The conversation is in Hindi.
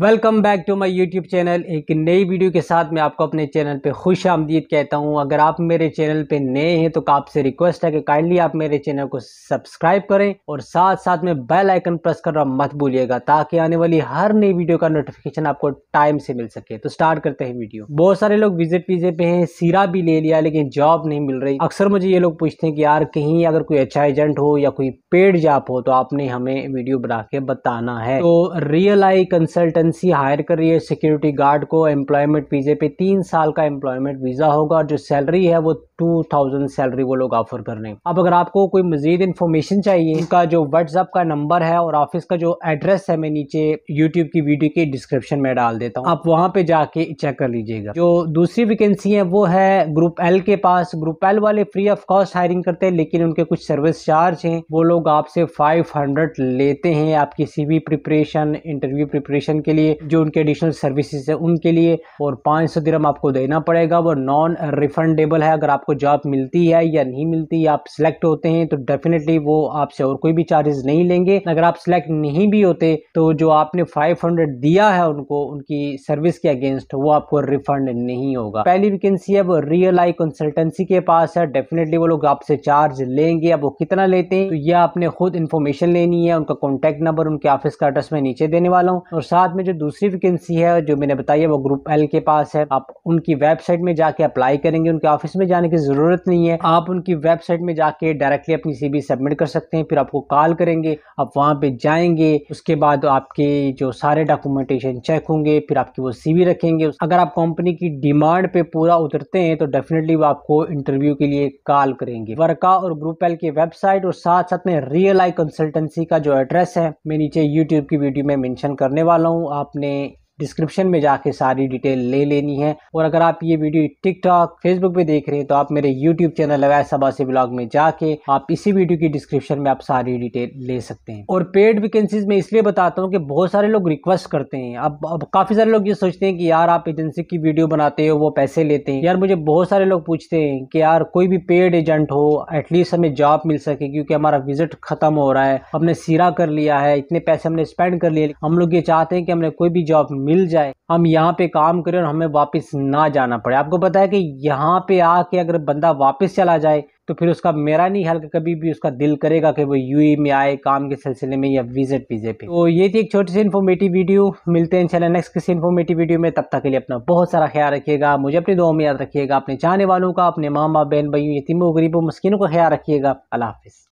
welcome back to my YouTube channel एक नई वीडियो के साथ मैं आपको अपने चैनल पे खुश आमदीद कहता हूँ अगर आप मेरे चैनल पे नए हैं तो आपसे रिक्वेस्ट है कि काइंडली आप मेरे चैनल को सब्सक्राइब करें और साथ साथ में बेल आइकन प्रेस करना मत भूलिएगा ताकि आने वाली हर नई वीडियो का नोटिफिकेशन आपको टाइम से मिल सके तो स्टार्ट करते हैं वीडियो बहुत सारे लोग विजिट वीजे पे हैं सीरा भी ले लिया लेकिन जॉब नहीं मिल रही अक्सर मुझे ये लोग पूछते हैं कि यार कहीं अगर कोई अच्छा एजेंट हो या कोई पेड जॉब हो तो आपने हमें वीडियो बना के बताना है तो real I consult vacancy hire कर रही है सिक्योरिटी गार्ड को एम्प्लॉयमेंट वीज़े पे तीन साल का एम्प्लॉयमेंट वीज़ा होगा और जो सैलरी है वो टू थाउजेंड सैलरी वो लोग ऑफर कर रहे हैं अब अगर आपको कोई मजीद इन्फॉर्मेशन चाहिए उनका जो व्हाट्सअप का नंबर है और ऑफिस का जो एड्रेस है मैं नीचे यूट्यूब की वीडियो के डिस्क्रिप्शन में डाल देता हूँ आप वहाँ पे जाके चेक कर लीजिएगा जो दूसरी वैकेंसी है वो है ग्रुप एल के पास ग्रुप एल वाले फ्री ऑफ कॉस्ट हायरिंग करते हैं लेकिन उनके कुछ सर्विस चार्ज हैं वो लोग आपसे 500 लेते हैं आपकी सीवी प्रिपरेशन इंटरव्यू प्रिपरेशन के लिए जो उनके एडिशनल सर्विसेज है उनके लिए और 500 सौ आपको देना पड़ेगा वो नॉन रिफंडेबल है अगर आपको आपको जॉब मिलती है या नहीं मिलती आप सिलेक्ट होते हैं तो डेफिनेटली वो आपसे और कोई भी चार्जेस नहीं लेंगे अगर आप सिलेक्ट नहीं भी होते तो जो आपने 500 दिया है उनको उनकी सर्विस के अगेंस्ट वो आपको रिफंड नहीं होगा पहली वैकेंसी अब रियल आई कंसल्टेंसी के पास है डेफिनेटली वो लोग आपसे चार्ज लेंगे अब वो कितना लेते हैं तो यह आपने खुद इन्फॉर्मेशन लेनी है उनका कॉन्टेक्ट नंबर उनके ऑफिस का एड्रेस में नीचे देने वाला हूँ और साथ में जो दूसरी वैकेंसी है जो मैंने बताई है वो ग्रुप एल के पास है आप उनकी वेबसाइट में जाके अप्लाई करेंगे उनके ऑफिस में जाने की ज़रूरत नहीं है आप उनकी वेबसाइट में जाके डायरेक्टली अपनी सी सबमिट कर सकते हैं फिर आपको कॉल करेंगे आप वहाँ पर जाएंगे उसके बाद आपके जो सारे डॉक्यूमेंटेशन चेक होंगे फिर आपकी वो सी रखेंगे अगर आप कंपनी की डिमांड पे पूरा उतरते हैं तो डेफिनेटली वो आपको इंटरव्यू के लिए कॉल करेंगे वर्का और ग्रुप एल की वेबसाइट और साथ साथ में रियल आई कंसल्टेंसी का जो एड्रेस है मैं नीचे यूट्यूब की वीडियो में मैंशन करने वाला हूँ आपने डिस्क्रिप्शन में जाके सारी डिटेल ले लेनी है और अगर आप ये वीडियो टिकटॉक फेसबुक पे देख रहे हैं तो आप मेरे यूट्यूब चैनल अवैध सबासी ब्लॉग में जाके आप इसी वीडियो की डिस्क्रिप्शन में आप सारी डिटेल ले सकते हैं और पेड वैकेंसीज में इसलिए बताता हूँ कि बहुत सारे लोग रिक्वेस्ट करते हैं अब अब काफ़ी सारे लोग ये सोचते हैं कि यार आप एजेंसी की वीडियो बनाते हो वो पैसे लेते हैं यार मुझे बहुत सारे लोग पूछते हैं कि यार कोई भी पेड एजेंट हो एटलीस्ट हमें जॉब मिल सके क्योंकि हमारा विजिट खत्म हो रहा है हमने सीरा कर लिया है इतने पैसे हमने स्पेंड कर लिए हम लोग ये चाहते हैं कि हमने कोई भी जॉब मिल जाए हम यहाँ पे काम करें और हमें वापस ना जाना पड़े आपको पता है कि यहाँ पे आके अगर बंदा वापस चला जाए तो फिर उसका मेरा नहीं हाल कभी भी उसका दिल करेगा कि वो यू में आए काम के सिलसिले में या विजिट वीजे पे तो ये थी एक छोटी सी इन्फॉर्मेटिव वीडियो मिलते हैं चले नेक्स्ट किसी इन्फॉर्मेटिव वीडियो में तब तक के लिए अपना बहुत सारा ख्याल रखिएगा मुझे अपनी दो में याद रखिएगा अपने चाहने वालों का अपने माँ बाप बहन भाइयों यतीमों गरीबों मस्किनों का ख्याल रखिएगा अला हाफिज़